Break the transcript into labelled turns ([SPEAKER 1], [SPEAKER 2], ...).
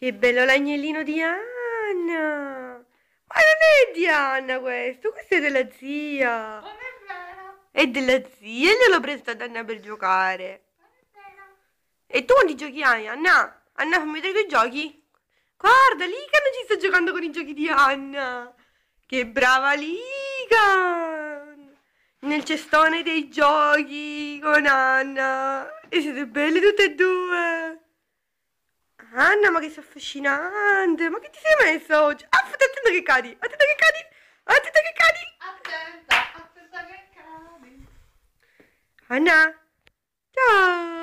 [SPEAKER 1] Che bello l'agnellino di Anna! Ma non è di Anna questo, questo è della zia! Non è vero! È della zia e glielo presto ad Anna per giocare! Non è vero! E tu quanti giochi hai, Anna? Anna, fammi vedere che giochi! Guarda, Lican ci sta giocando con i giochi di Anna! Che brava Lican! Nel cestone dei giochi con Anna! E siete belle tutte e due! Anna, ma che sei affascinante! Ma che ti sei messa oggi? Aspetta, attenta che cadi! Attenta che cadi! Attenta che cadi! Attenta,
[SPEAKER 2] attenta che cadi! Anna! Ciao!